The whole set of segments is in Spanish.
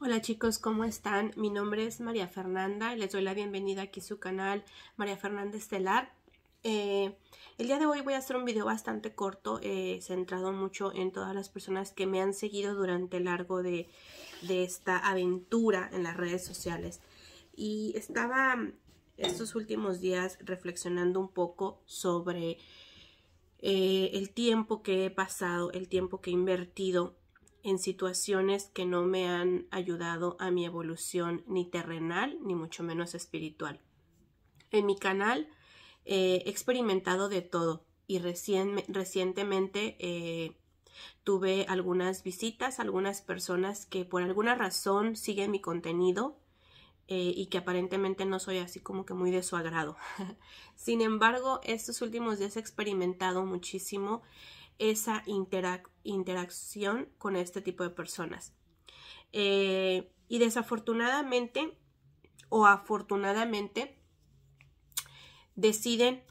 Hola chicos, ¿cómo están? Mi nombre es María Fernanda y les doy la bienvenida aquí a su canal María Fernanda Estelar. Eh, el día de hoy voy a hacer un video bastante corto, eh, centrado mucho en todas las personas que me han seguido durante el largo de, esta aventura en las redes sociales. Y estaba estos últimos días reflexionando un poco sobre eh, el tiempo que he pasado, el tiempo que he invertido en situaciones que no me han ayudado a mi evolución ni terrenal, ni mucho menos espiritual. En mi canal eh, he experimentado de todo y recién recientemente eh, tuve algunas visitas, algunas personas que por alguna razón siguen mi contenido eh, y que aparentemente no soy así como que muy de su agrado. Sin embargo, estos últimos días he experimentado muchísimo esa interacción con este tipo de personas. Eh, y desafortunadamente o afortunadamente deciden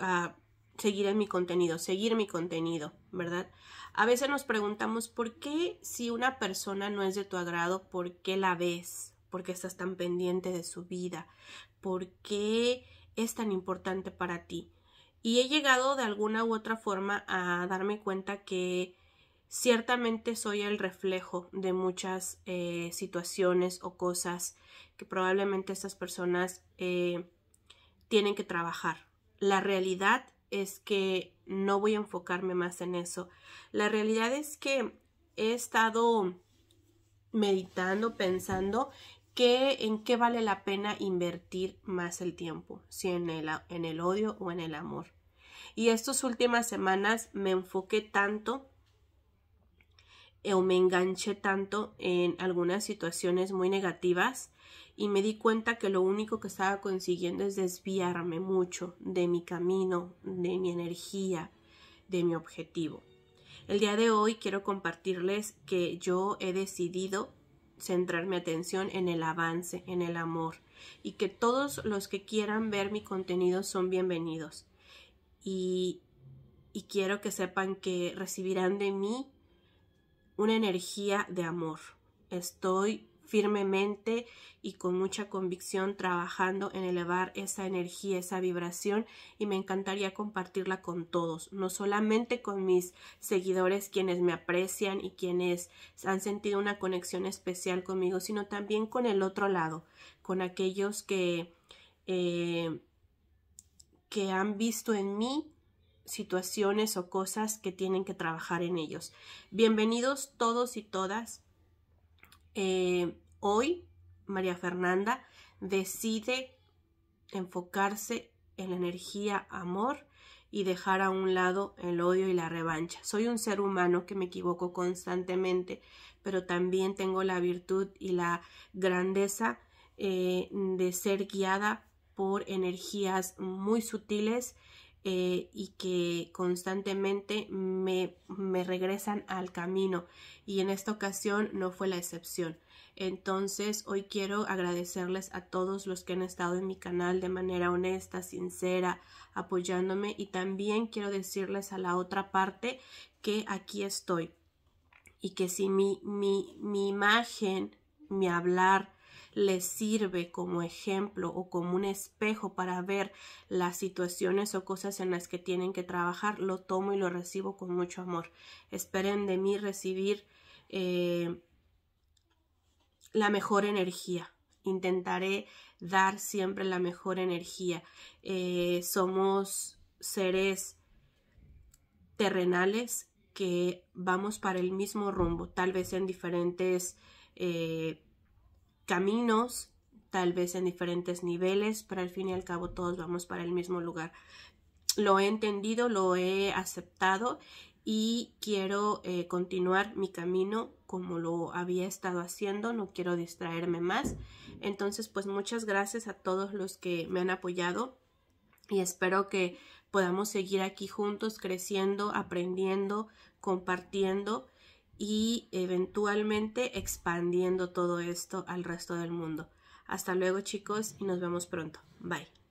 ah, seguir en mi contenido, seguir mi contenido, ¿verdad? A veces nos preguntamos por qué si una persona no es de tu agrado, ¿por qué la ves? ¿Por qué estás tan pendiente de su vida? ¿Por qué es tan importante para ti? Y he llegado de alguna u otra forma a darme cuenta que ciertamente soy el reflejo de muchas eh, situaciones o cosas que probablemente estas personas eh, tienen que trabajar. La realidad es que no voy a enfocarme más en eso. La realidad es que he estado meditando, pensando ¿En qué vale la pena invertir más el tiempo? Si en en el odio o en el amor. Y estas últimas semanas me enfoqué tanto eh, o me enganché tanto en algunas situaciones muy negativas y me di cuenta que lo único que estaba consiguiendo es desviarme mucho de mi camino, de mi energía, de mi objetivo. El día de hoy quiero compartirles que yo he decidido centrar mi atención en el avance, en el amor, y que todos los que quieran ver mi contenido son bienvenidos. Y, y quiero que sepan que recibirán de mí una energía de amor. Estoy firmemente y con mucha convicción trabajando en elevar esa energía, esa vibración y me encantaría compartirla con todos, no solamente con mis seguidores quienes me aprecian y quienes han sentido una conexión especial conmigo, sino también con el otro lado, con aquellos que, eh, que han visto en mí situaciones o cosas que tienen que trabajar en ellos. Bienvenidos todos y todas eh, hoy María Fernanda decide enfocarse en la energía amor y dejar a un lado el odio y la revancha. Soy un ser humano que me equivoco constantemente, pero también tengo la virtud y la grandeza eh, de ser guiada por energías muy sutiles eh, y que constantemente me, me regresan al camino y en esta ocasión no fue la excepción. Entonces hoy quiero agradecerles a todos los que han estado en mi canal de manera honesta, sincera, apoyándome y también quiero decirles a la otra parte que aquí estoy y que si mi, mi, mi imagen, mi hablar, les sirve como ejemplo o como un espejo para ver las situaciones o cosas en las que tienen que trabajar, lo tomo y lo recibo con mucho amor. Esperen de mí recibir eh, la mejor energía. Intentaré dar siempre la mejor energía. Eh, somos seres terrenales que vamos para el mismo rumbo, tal vez en diferentes eh, caminos, tal vez en diferentes niveles, pero al fin y al cabo todos vamos para el mismo lugar. Lo he entendido, lo he aceptado y quiero eh, continuar mi camino como lo había estado haciendo, no quiero distraerme más. Entonces, pues muchas gracias a todos los que me han apoyado y espero que podamos seguir aquí juntos creciendo, aprendiendo, compartiendo y eventualmente expandiendo todo esto al resto del mundo. Hasta luego chicos y nos vemos pronto. Bye.